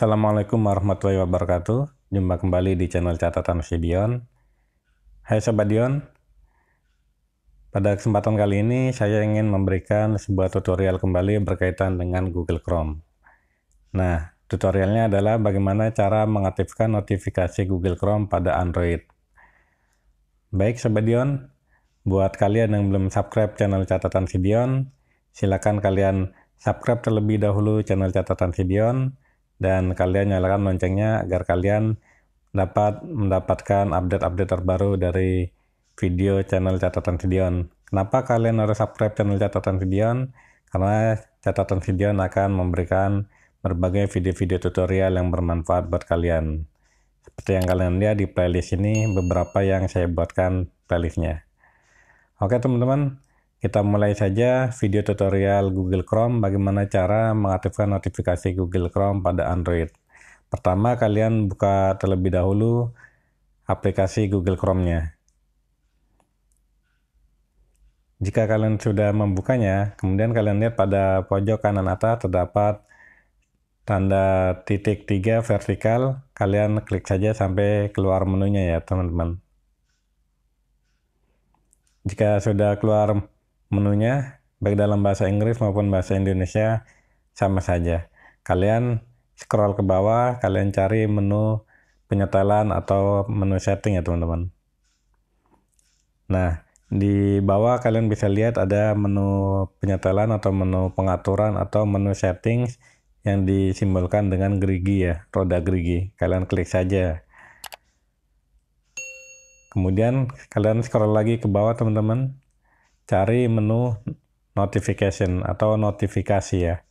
Assalamualaikum warahmatullahi wabarakatuh. Jumpa kembali di channel catatan Dion. Hai Sobat Dion. Pada kesempatan kali ini saya ingin memberikan sebuah tutorial kembali berkaitan dengan Google Chrome. Nah, tutorialnya adalah bagaimana cara mengaktifkan notifikasi Google Chrome pada Android. Baik Sobat Dion, buat kalian yang belum subscribe channel catatan Dion, silakan kalian subscribe terlebih dahulu channel catatan Dion dan kalian nyalakan loncengnya agar kalian dapat mendapatkan update-update terbaru dari video channel catatan Sidion. Kenapa kalian harus subscribe channel catatan Sidion? Karena catatan Sidion akan memberikan berbagai video-video tutorial yang bermanfaat buat kalian. Seperti yang kalian lihat di playlist ini, beberapa yang saya buatkan playlistnya. Oke teman-teman, kita mulai saja video tutorial Google Chrome bagaimana cara mengaktifkan notifikasi Google Chrome pada Android. Pertama, kalian buka terlebih dahulu aplikasi Google Chrome-nya. Jika kalian sudah membukanya, kemudian kalian lihat pada pojok kanan atas terdapat tanda titik tiga vertikal, kalian klik saja sampai keluar menunya ya teman-teman. Jika sudah keluar menunya baik dalam bahasa Inggris maupun bahasa Indonesia sama saja. Kalian scroll ke bawah, kalian cari menu penyetelan atau menu setting ya teman-teman. Nah, di bawah kalian bisa lihat ada menu penyetelan atau menu pengaturan atau menu settings yang disimbolkan dengan gerigi ya, roda gerigi. Kalian klik saja. Kemudian kalian scroll lagi ke bawah teman-teman cari menu notification atau notifikasi ya.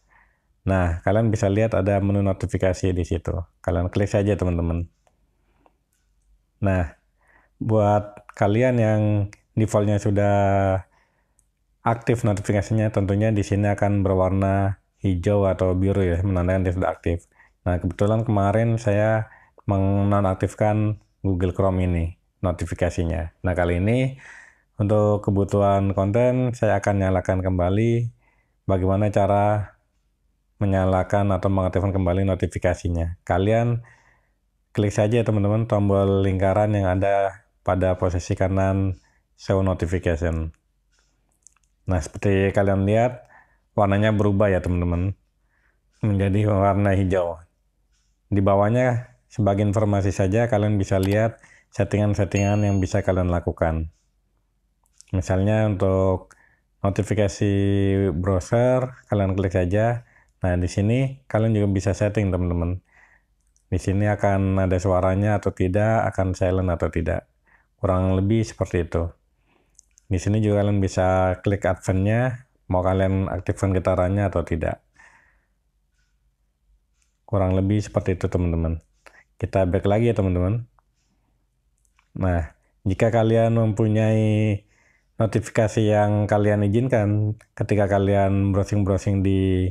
Nah, kalian bisa lihat ada menu notifikasi di situ. Kalian klik saja, teman-teman. Nah, buat kalian yang defaultnya sudah aktif notifikasinya, tentunya di sini akan berwarna hijau atau biru ya, menandakan dia sudah aktif. Nah, kebetulan kemarin saya menonaktifkan Google Chrome ini notifikasinya. Nah, kali ini untuk kebutuhan konten, saya akan nyalakan kembali bagaimana cara menyalakan atau mengaktifkan kembali notifikasinya. Kalian klik saja teman-teman tombol lingkaran yang ada pada posisi kanan show notification. Nah, seperti kalian lihat, warnanya berubah ya teman-teman. Menjadi warna hijau. Di bawahnya, sebagai informasi saja, kalian bisa lihat settingan-settingan yang bisa kalian lakukan. Misalnya untuk notifikasi browser, kalian klik saja. Nah, di sini kalian juga bisa setting, teman-teman. Di sini akan ada suaranya atau tidak, akan silent atau tidak. Kurang lebih seperti itu. Di sini juga kalian bisa klik advance-nya, mau kalian aktifkan getarannya atau tidak. Kurang lebih seperti itu, teman-teman. Kita back lagi ya, teman-teman. Nah, jika kalian mempunyai notifikasi yang kalian izinkan ketika kalian browsing-browsing di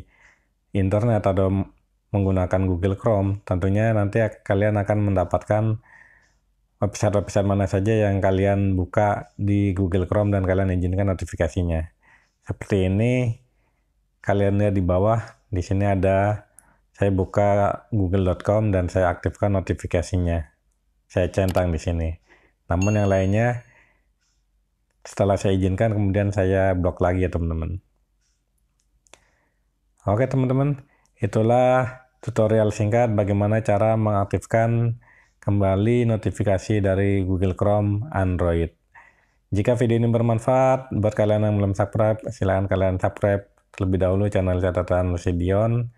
internet atau menggunakan Google Chrome, tentunya nanti kalian akan mendapatkan website-website mana saja yang kalian buka di Google Chrome dan kalian izinkan notifikasinya. Seperti ini, kalian lihat di bawah, di sini ada saya buka google.com dan saya aktifkan notifikasinya. Saya centang di sini. Namun yang lainnya setelah saya izinkan kemudian saya blok lagi ya teman-teman oke teman-teman itulah tutorial singkat bagaimana cara mengaktifkan kembali notifikasi dari Google Chrome Android jika video ini bermanfaat buat kalian yang belum subscribe silahkan kalian subscribe terlebih dahulu channel catatan Lucidion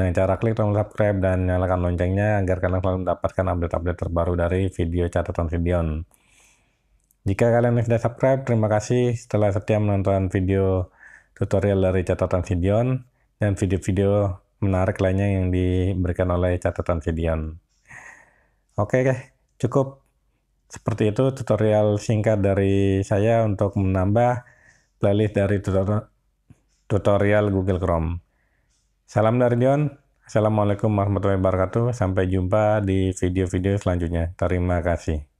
dengan cara klik tombol subscribe dan nyalakan loncengnya agar kalian selalu mendapatkan update-update terbaru dari video catatan Vidion. Jika kalian sudah subscribe, terima kasih setelah setia menonton video tutorial dari catatan Vidion dan video-video menarik lainnya yang diberikan oleh catatan Vidion. Oke, cukup seperti itu tutorial singkat dari saya untuk menambah playlist dari tutorial Google Chrome. Salam dari Dion. Assalamualaikum warahmatullahi wabarakatuh. Sampai jumpa di video-video selanjutnya. Terima kasih.